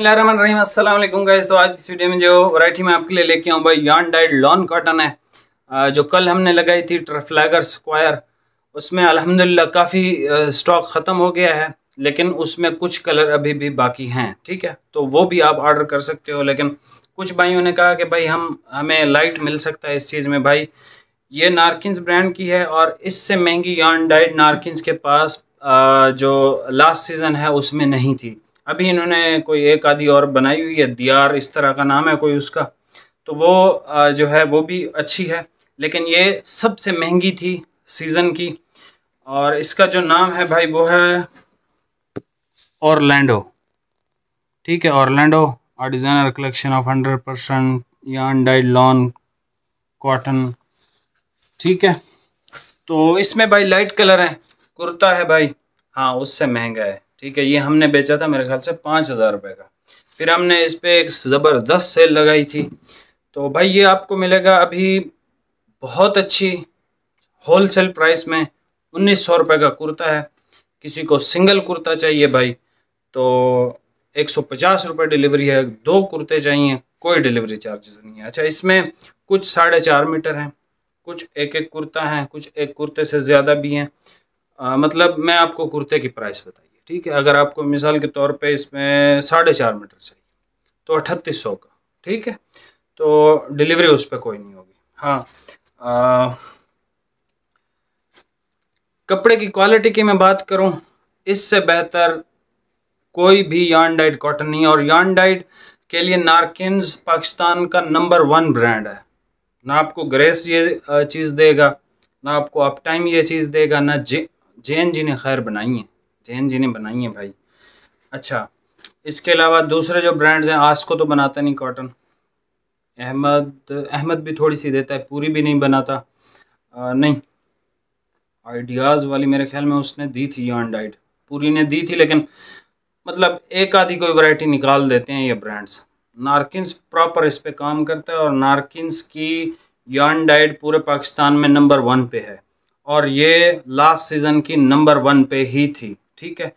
Aslam guys तो आज की वीडियो में जो वैरायटी मैं आपके लिए लेके आऊँ भाई यॉन डाइड लॉन कॉटन है जो कल हमने लगाई थी ट्रफलागर स्क्वायर उसमें अल्हम्दुलिल्लाह काफ़ी स्टॉक ख़त्म हो गया है लेकिन उसमें कुछ कलर अभी भी बाकी हैं ठीक है तो वो भी आप ऑर्डर कर सकते हो लेकिन कुछ भाइयों ने कहा कि भाई हम हमें लाइट मिल सकता है इस चीज़ में भाई ये नारकिन्स ब्रांड की है और इससे महंगी यॉन डाइड नारकिन्स के पास जो लास्ट सीज़न है उसमें नहीं थी अभी इन्होंने कोई एक आधी और बनाई हुई है दियार इस तरह का नाम है कोई उसका तो वो जो है वो भी अच्छी है लेकिन ये सबसे महंगी थी सीज़न की और इसका जो नाम है भाई वो है औरलैंडो ठीक है औरलैंडो और designer collection of hundred percent yarn dyed lawn cotton ठीक है तो इसमें भाई लाइट कलर है कुर्ता है भाई हाँ उससे महंगा है ठीक है ये हमने बेचा था मेरे ख्याल से पाँच हज़ार रुपये का फिर हमने इस पर एक ज़बरदस्त सेल लगाई थी तो भाई ये आपको मिलेगा अभी बहुत अच्छी होल सेल प्राइस में उन्नीस सौ रुपये का कुर्ता है किसी को सिंगल कुर्ता चाहिए भाई तो एक सौ पचास रुपये डिलीवरी है दो कुर्ते चाहिए कोई डिलीवरी चार्जेस नहीं है अच्छा इसमें कुछ साढ़े चार मीटर हैं कुछ एक एक कुर्ता हैं कुछ एक कुर्ते से ज़्यादा भी हैं मतलब मैं आपको कुर्ते की प्राइस बताई ठीक है अगर आपको मिसाल के तौर पे इसमें साढ़े चार मीटर चाहिए तो अठतीस सौ का ठीक है तो डिलीवरी उस पर कोई नहीं होगी हाँ आ, कपड़े की क्वालिटी की मैं बात करूँ इससे बेहतर कोई भी यान डाइड कॉटन नहीं और यान डाइड के लिए नारकिनस पाकिस्तान का नंबर वन ब्रांड है ना आपको ग्रेस ये चीज़ देगा ना आपको अप टाइम ये चीज़ देगा ना जे जैन जी ने खैर बनाई है जैन जी ने बनाई है भाई अच्छा इसके अलावा दूसरे जो ब्रांड्स हैं आस्को तो बनाता नहीं कॉटन अहमद अहमद भी थोड़ी सी देता है पूरी भी नहीं बनाता आ, नहीं आइडियाज़ वाली मेरे ख्याल में उसने दी थी यॉन डाइट पूरी ने दी थी लेकिन मतलब एक आधी कोई वैरायटी निकाल देते हैं ये ब्रांड्स नारकिंस प्रॉपर इस पर काम करता है और नारकिंस की यॉन डाइट पूरे पाकिस्तान में नंबर वन पे है और ये लास्ट सीज़न की नंबर वन पे ही थी ठीक है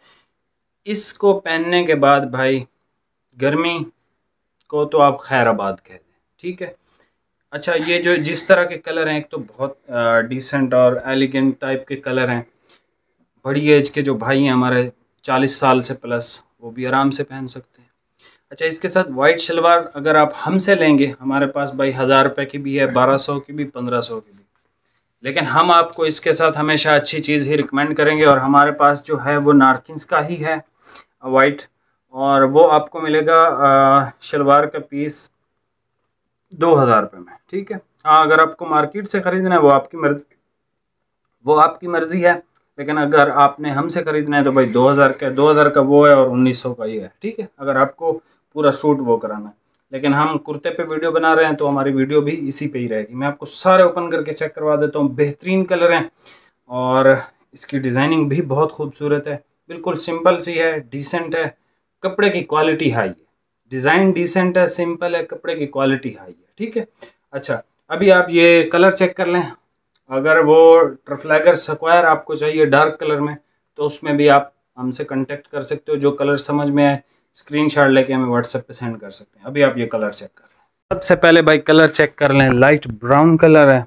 इसको पहनने के बाद भाई गर्मी को तो आप खैराबाद कह दें ठीक है अच्छा ये जो जिस तरह के कलर हैं एक तो बहुत डिसेंट और एलिगेंट टाइप के कलर हैं बड़ी एज के जो भाई हैं हमारे चालीस साल से प्लस वो भी आराम से पहन सकते हैं अच्छा इसके साथ वाइट शलवार अगर आप हमसे लेंगे हमारे पास भाई हज़ार रुपये की भी है बारह सौ की भी पंद्रह सौ की भी लेकिन हम आपको इसके साथ हमेशा अच्छी चीज़ ही रिकमेंड करेंगे और हमारे पास जो है वो नारकिंस का ही है वाइट और वो आपको मिलेगा शलवार का पीस दो हज़ार रुपये में ठीक है हाँ अगर आपको मार्केट से ख़रीदना है वो आपकी मर्ज़ी वो आपकी मर्ज़ी है लेकिन अगर आपने हमसे ख़रीदना है तो भाई दो हज़ार का दो हज़ार का वो है और उन्नीस सौ का ये है ठीक है अगर आपको पूरा सूट वो कराना है लेकिन हम कुर्ते पे वीडियो बना रहे हैं तो हमारी वीडियो भी इसी पे ही रहेगी मैं आपको सारे ओपन करके चेक करवा देता हूँ बेहतरीन कलर हैं और इसकी डिज़ाइनिंग भी बहुत खूबसूरत है बिल्कुल सिंपल सी है डिसेंट है कपड़े की क्वालिटी हाई है डिज़ाइन डिसेंट है सिंपल है कपड़े की क्वालिटी हाई है ठीक है अच्छा अभी आप ये कलर चेक कर लें अगर वो ट्रफलैगर स्क्वायर आपको चाहिए डार्क कलर में तो उसमें भी आप हमसे कॉन्टेक्ट कर सकते हो जो कलर समझ में आए स्क्रीनशॉट लेके हमें व्हाट्सएप पे सेंड कर सकते हैं अभी आप ये कलर चेक कर लें सबसे पहले भाई कलर चेक कर लें लाइट ब्राउन कलर है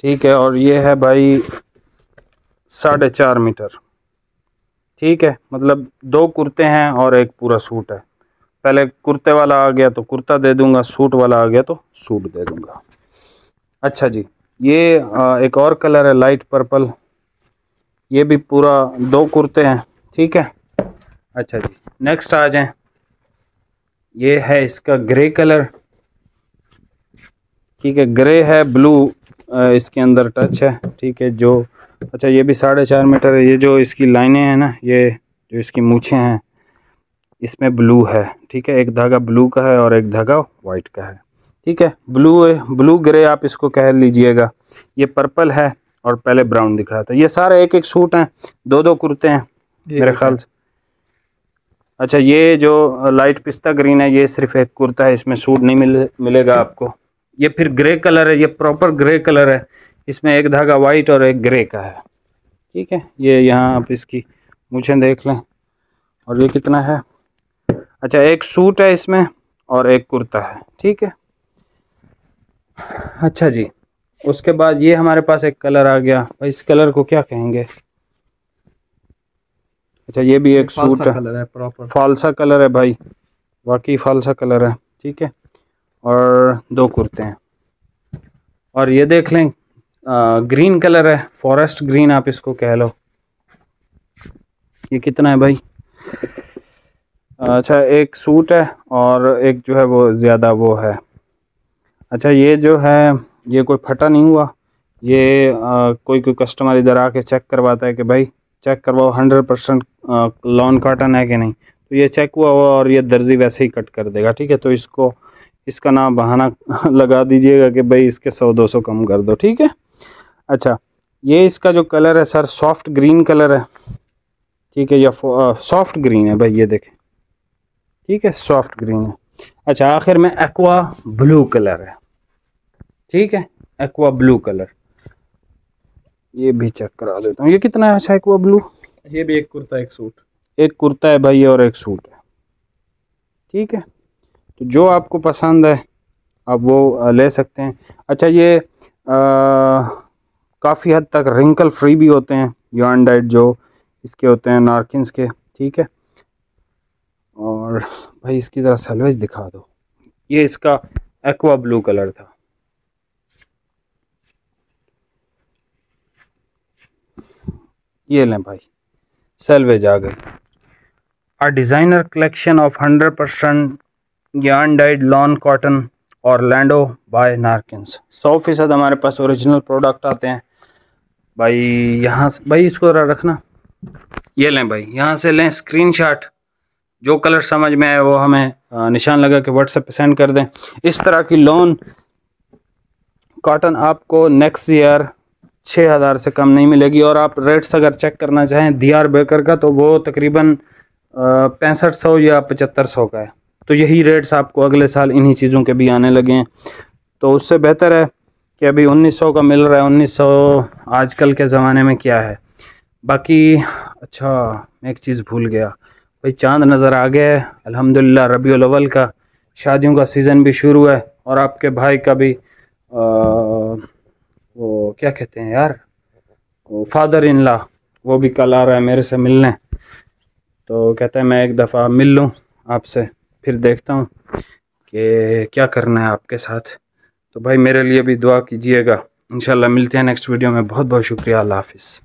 ठीक है और ये है भाई साढ़े चार मीटर ठीक है मतलब दो कुर्ते हैं और एक पूरा सूट है पहले कुर्ते वाला आ गया तो कुर्ता दे दूंगा सूट वाला आ गया तो सूट दे दूंगा अच्छा जी ये एक और कलर है लाइट पर्पल ये भी पूरा दो कुर्ते हैं ठीक है अच्छा जी नेक्स्ट आ जाए ये है इसका ग्रे कलर ठीक है ग्रे है ब्लू इसके अंदर टच है ठीक है जो अच्छा ये भी साढ़े चार मीटर है ये जो इसकी लाइनें हैं ना ये जो इसकी मूछे हैं इसमें ब्लू है ठीक है एक धागा ब्लू का है और एक धागा वाइट का है ठीक है ब्लू है ब्लू ग्रे आप इसको कह लीजिएगा ये पर्पल है और पहले ब्राउन दिखा था ये सारे एक एक सूट हैं दो दो कुर्ते हैं मेरे ख्याल से अच्छा ये जो लाइट पिस्ता ग्रीन है ये सिर्फ एक कुर्ता है इसमें सूट नहीं मिल मिलेगा आपको ये फिर ग्रे कलर है ये प्रॉपर ग्रे कलर है इसमें एक धागा वाइट और एक ग्रे का है ठीक है ये यहाँ आप इसकी मुझे देख लें और ये कितना है अच्छा एक सूट है इसमें और एक कुर्ता है ठीक है अच्छा जी उसके बाद ये हमारे पास एक कलर आ गया इस कलर को क्या कहेंगे अच्छा ये भी एक सूट है कलर है प्रॉपर फालसा कलर है भाई वाकई फालसा कलर है ठीक है और दो कुर्ते हैं और ये देख लें आ, ग्रीन कलर है फॉरेस्ट ग्रीन आप इसको कह लो ये कितना है भाई अच्छा एक सूट है और एक जो है वो ज़्यादा वो है अच्छा ये जो है ये कोई फटा नहीं हुआ ये आ, कोई कोई कस्टमर इधर आके चेक करवाता है कि भाई चेक करवाओ हंड्रेड परसेंट लॉन काटन है कि नहीं तो ये चेक हुआ हुआ और ये दर्जी वैसे ही कट कर देगा ठीक है तो इसको इसका नाम बहाना लगा दीजिएगा कि भाई इसके सौ दो सौ कम कर दो ठीक है अच्छा ये इसका जो कलर है सर सॉफ्ट ग्रीन कलर है ठीक है या सॉफ्ट ग्रीन है भाई ये देखें ठीक है सॉफ्ट ग्रीन है अच्छा आखिर में एक्वा ब्लू कलर है ठीक है एक्वा ब्लू कलर ये भी चेक करा देता हूँ ये कितना है अच्छा एक्वा ब्लू ये भी एक कुर्ता एक सूट एक कुर्ता है भाई और एक सूट है ठीक है तो जो आपको पसंद है आप वो ले सकते हैं अच्छा ये काफ़ी हद तक रिंकल फ्री भी होते हैं यॉन डाइट जो इसके होते हैं नारकिनस के ठीक है और भाई इसकी ज़रा सलवेज दिखा दो ये इसका एक्वा ब्लू कलर था ये लें भाई सेलवेज आ गए आ designer collection of hundred percent yarn dyed lawn cotton और लैंडो बाय नार्किन्स सौ फीसद हमारे पास ओरिजिनल प्रोडक्ट आते हैं भाई यहाँ से भाई इसको ज़रा रखना ये लें भाई यहाँ से लें स्क्रीनशॉट जो कलर समझ में आए वो हमें निशान लगा के व्हाट्सएप पे सेंड कर दें इस तरह की लोन कॉटन आपको नेक्स्ट ईयर छः हज़ार से कम नहीं मिलेगी और आप रेट्स अगर चेक करना चाहें दी आर बेकर का तो वो तकरीबन पैंसठ सौ या पचहत्तर सौ का है तो यही रेट्स आपको अगले साल इन्हीं चीज़ों के भी आने लगे हैं तो उससे बेहतर है कि अभी 1900 का मिल रहा है 1900 आजकल के ज़माने में क्या है बाकी अच्छा एक चीज़ भूल गया भाई चांद नज़र आ गया है अलहमदिल्ला रबी अलवल का शादियों का सीज़न भी शुरू है और आपके भाई का भी आ, वो क्या कहते हैं यार वो फादर इन ला वो भी कल आ रहा है मेरे से मिलने तो कहते हैं मैं एक दफ़ा मिल लूँ आपसे फिर देखता हूँ कि क्या करना है आपके साथ तो भाई मेरे लिए भी दुआ कीजिएगा इंशाल्लाह मिलते हैं नेक्स्ट वीडियो में बहुत बहुत शुक्रिया अल्लाह हाफिज़